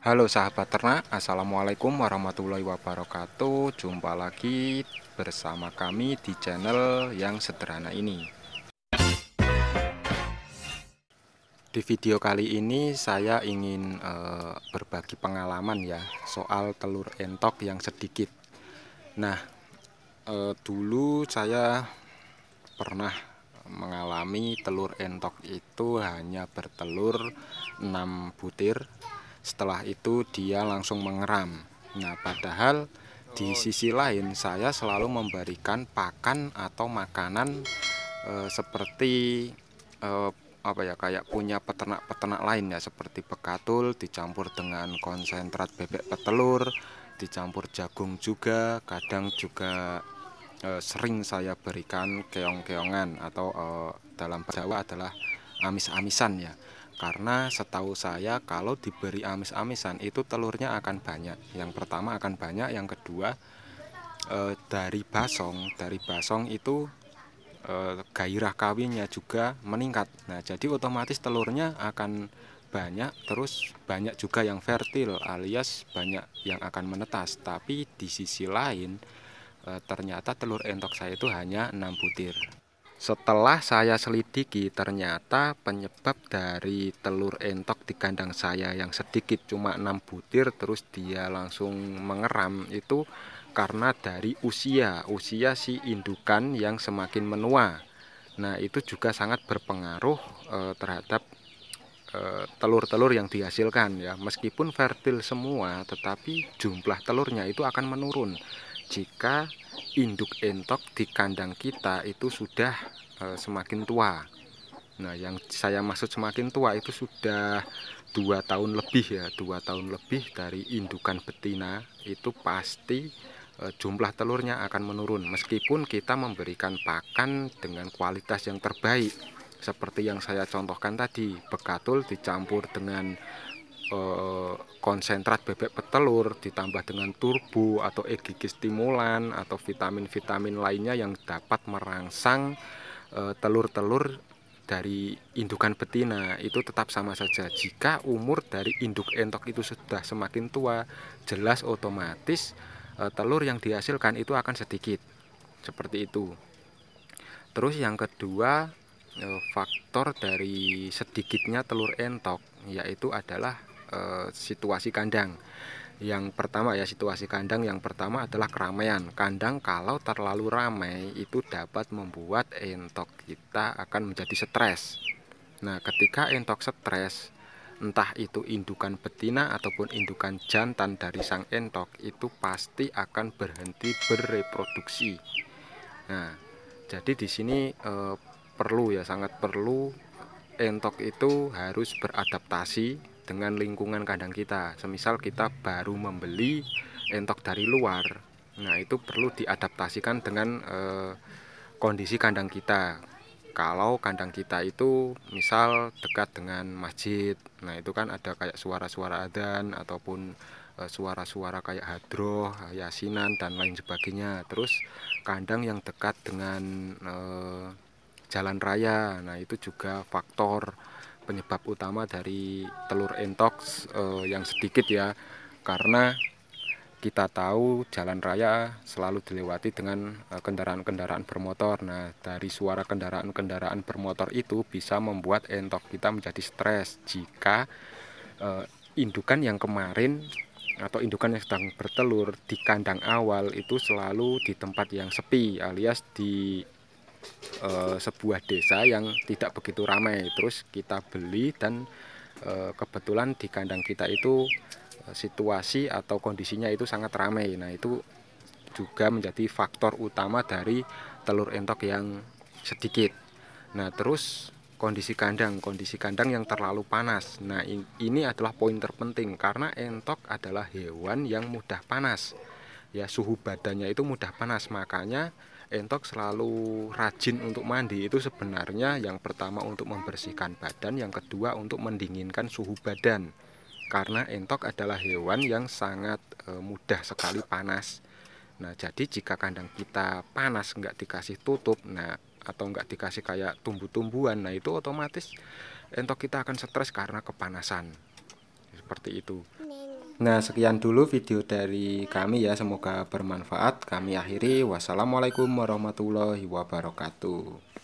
Halo sahabat ternak, Assalamualaikum warahmatullahi wabarakatuh Jumpa lagi bersama kami di channel yang sederhana ini Di video kali ini saya ingin e, berbagi pengalaman ya Soal telur entok yang sedikit Nah, e, dulu saya pernah mengalami telur entok itu hanya bertelur 6 butir setelah itu dia langsung mengeram. Nah, padahal di sisi lain saya selalu memberikan pakan atau makanan e, seperti e, apa ya kayak punya peternak-peternak lain ya seperti bekatul dicampur dengan konsentrat bebek petelur dicampur jagung juga kadang juga e, sering saya berikan keong-keongan atau e, dalam Jawa adalah amis-amisan ya karena setahu saya kalau diberi amis-amisan itu telurnya akan banyak yang pertama akan banyak yang kedua e, dari basong dari basong itu e, gairah kawinnya juga meningkat nah jadi otomatis telurnya akan banyak terus banyak juga yang fertil alias banyak yang akan menetas tapi di sisi lain eh, ternyata telur entok saya itu hanya 6 butir setelah saya selidiki, ternyata penyebab dari telur entok di kandang saya yang sedikit cuma 6 butir terus dia langsung mengeram itu karena dari usia, usia si indukan yang semakin menua. Nah, itu juga sangat berpengaruh e, terhadap eh, telur-telur yang dihasilkan ya. Meskipun fertil semua, tetapi jumlah telurnya itu akan menurun jika induk entok di kandang kita itu sudah e, semakin tua. Nah, yang saya maksud semakin tua itu sudah dua tahun lebih ya, dua tahun lebih dari indukan betina itu pasti e, jumlah telurnya akan menurun meskipun kita memberikan pakan dengan kualitas yang terbaik seperti yang saya contohkan tadi, bekatul dicampur dengan Eh, konsentrat bebek petelur ditambah dengan turbo atau EGG stimulan atau vitamin-vitamin lainnya yang dapat merangsang eh, telur-telur dari indukan betina itu tetap sama saja. Jika umur dari induk entok itu sudah semakin tua, jelas otomatis eh, telur yang dihasilkan itu akan sedikit. Seperti itu. Terus yang kedua, faktor dari sedikitnya telur entok yaitu adalah Eh, situasi kandang. Yang pertama ya situasi kandang yang pertama adalah keramaian. Kandang kalau terlalu ramai itu dapat membuat entok kita akan menjadi stres. Nah, ketika entok stres, entah itu indukan betina ataupun indukan jantan dari sang entok itu pasti akan berhenti bereproduksi. Nah, jadi di sini e, perlu ya sangat perlu entok itu harus beradaptasi dengan lingkungan kandang kita semisal kita baru membeli entok dari luar nah itu perlu diadaptasikan dengan e, kondisi kandang kita kalau kandang kita itu misal dekat dengan masjid nah itu kan ada kayak suara-suara adzan ataupun eh, suara-suara kayak hadroh, yasinan dan lain sebagainya. Terus kandang yang dekat dengan e, jalan raya, nah itu juga faktor penyebab utama dari telur entok uh, yang sedikit ya karena kita tahu jalan raya selalu dilewati dengan eh, kendaraan-kendaraan bermotor. Nah, dari suara kendaraan-kendaraan bermotor itu bisa membuat entok kita menjadi stres jika eh, indukan yang kemarin atau indukan yang sedang bertelur di kandang awal itu selalu di tempat yang sepi alias di e, sebuah desa yang tidak begitu ramai terus kita beli dan e, kebetulan di kandang kita itu e, situasi atau kondisinya itu sangat ramai nah itu juga menjadi faktor utama dari telur entok yang sedikit nah terus kondisi kandang kondisi kandang yang terlalu panas nah in, ini adalah poin terpenting karena entok adalah hewan yang mudah panas ya suhu badannya itu mudah panas makanya entok selalu rajin untuk mandi itu sebenarnya yang pertama untuk membersihkan badan, yang kedua untuk mendinginkan suhu badan. Karena entok adalah hewan yang sangat e, mudah sekali panas. Nah, jadi jika kandang kita panas nggak dikasih tutup, nah atau nggak dikasih kayak tumbuh-tumbuhan, nah itu otomatis entok kita akan stres karena kepanasan. Seperti itu. Nah, sekian dulu video dari kami ya. Semoga bermanfaat. Kami akhiri. Wassalamualaikum warahmatullahi wabarakatuh.